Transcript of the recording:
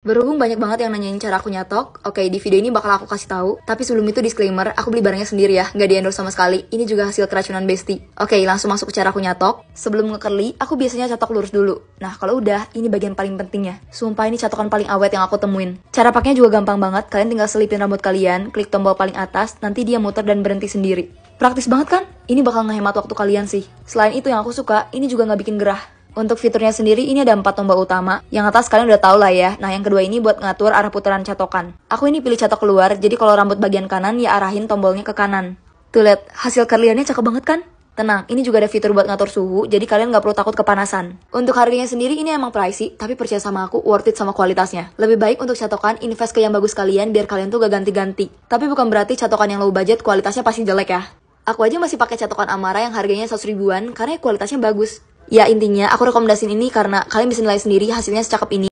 Berhubung banyak banget yang nanyain cara aku nyatok, oke okay, di video ini bakal aku kasih tahu. Tapi sebelum itu disclaimer, aku beli barangnya sendiri ya, nggak di sama sekali. Ini juga hasil keracunan besti. Oke, okay, langsung masuk ke cara aku nyatok. Sebelum ngekerli, aku biasanya catok lurus dulu. Nah, kalau udah, ini bagian paling pentingnya. Sumpah ini catokan paling awet yang aku temuin. Cara pakainya juga gampang banget, kalian tinggal selipin rambut kalian, klik tombol paling atas, nanti dia muter dan berhenti sendiri. Praktis banget kan? Ini bakal ngehemat waktu kalian sih. Selain itu yang aku suka, ini juga nggak bikin gerah. Untuk fiturnya sendiri ini ada empat tombol utama, yang atas kalian udah tau lah ya. Nah yang kedua ini buat ngatur arah putaran catokan. Aku ini pilih catok keluar, jadi kalau rambut bagian kanan ya arahin tombolnya ke kanan. Tuh lihat, hasil curliannya cakep banget kan? Tenang, ini juga ada fitur buat ngatur suhu, jadi kalian nggak perlu takut kepanasan. Untuk harganya sendiri ini emang pricey, tapi percaya sama aku worth it sama kualitasnya. Lebih baik untuk catokan, invest ke yang bagus kalian biar kalian tuh gak ganti-ganti. Tapi bukan berarti catokan yang low budget kualitasnya pasti jelek ya. Aku aja masih pakai catokan Amara yang harganya 100 ribuan karena kualitasnya bagus ya intinya aku rekomendasiin ini karena kalian bisa nilai sendiri hasilnya secakap ini